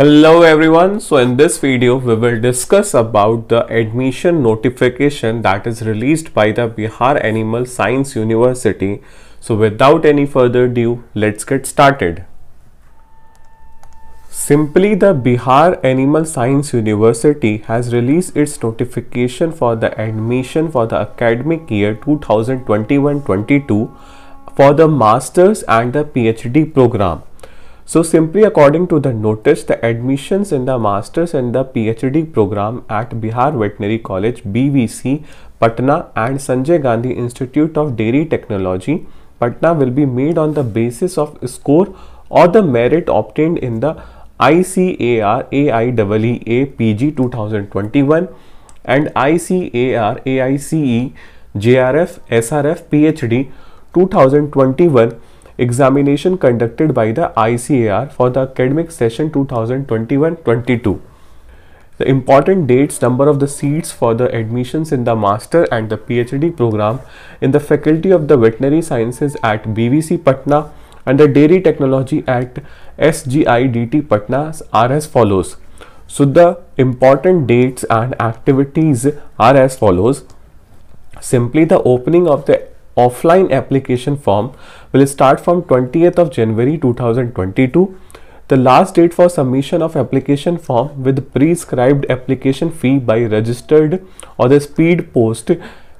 Hello everyone. So in this video, we will discuss about the admission notification that is released by the Bihar Animal Science University. So without any further ado, let's get started. Simply the Bihar Animal Science University has released its notification for the admission for the academic year 2021-22 for the masters and the PhD program. So simply according to the notice, the admissions in the master's and the PhD program at Bihar Veterinary College BVC, Patna and Sanjay Gandhi Institute of Dairy Technology, Patna will be made on the basis of score or the merit obtained in the ICAR AIEEA PG 2021 and ICAR AICE JRF SRF PhD 2021 examination conducted by the ICAR for the academic session 2021-22. The important dates, number of the seats for the admissions in the master and the PhD program in the faculty of the veterinary sciences at BVC Patna and the dairy technology at SGIDT Patna are as follows. So the important dates and activities are as follows. Simply the opening of the offline application form will start from 20th of January 2022. The last date for submission of application form with prescribed application fee by registered or the speed post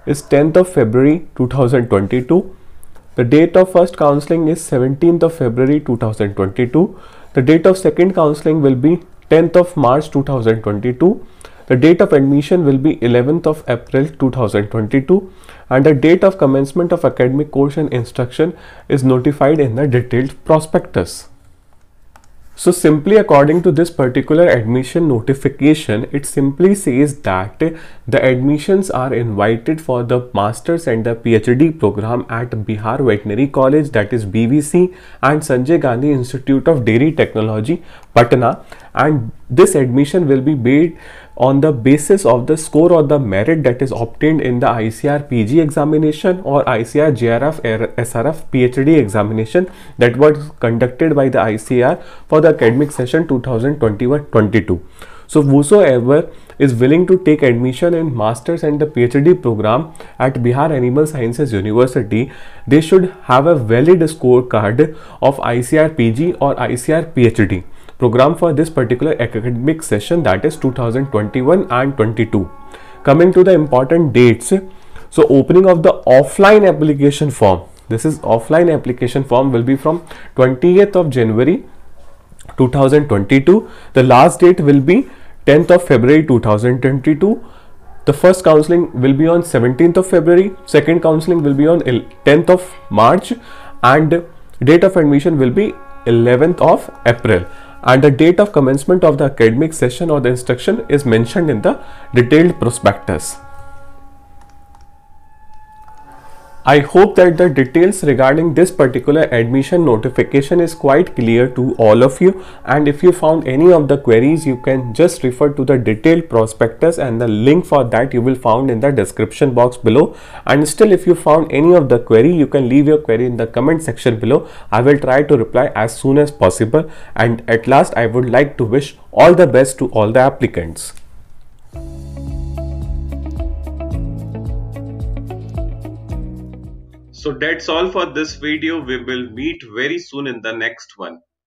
is 10th of February 2022. The date of first counseling is 17th of February 2022. The date of second counseling will be 10th of March 2022 the date of admission will be 11th of April 2022 and the date of commencement of academic course and instruction is notified in the detailed prospectus. So simply according to this particular admission notification, it simply says that the admissions are invited for the master's and the PhD program at Bihar Veterinary College that is BVC and Sanjay Gandhi Institute of Dairy Technology, Patna and this admission will be made on the basis of the score or the merit that is obtained in the ICR PG examination or ICR JRF SRF PhD examination that was conducted by the ICR for the academic session 2021-22. So whosoever is willing to take admission in master's and the PhD program at Bihar Animal Sciences University, they should have a valid scorecard of ICR PG or ICR PhD program for this particular academic session that is 2021 and 22. Coming to the important dates, so opening of the offline application form. This is offline application form will be from 28th of January 2022. The last date will be 10th of February 2022. The first counseling will be on 17th of February, second counseling will be on 10th of March and date of admission will be 11th of April and the date of commencement of the academic session or the instruction is mentioned in the detailed prospectus. I hope that the details regarding this particular admission notification is quite clear to all of you and if you found any of the queries you can just refer to the detailed prospectus and the link for that you will found in the description box below and still if you found any of the query you can leave your query in the comment section below I will try to reply as soon as possible and at last I would like to wish all the best to all the applicants. So that's all for this video. We will meet very soon in the next one.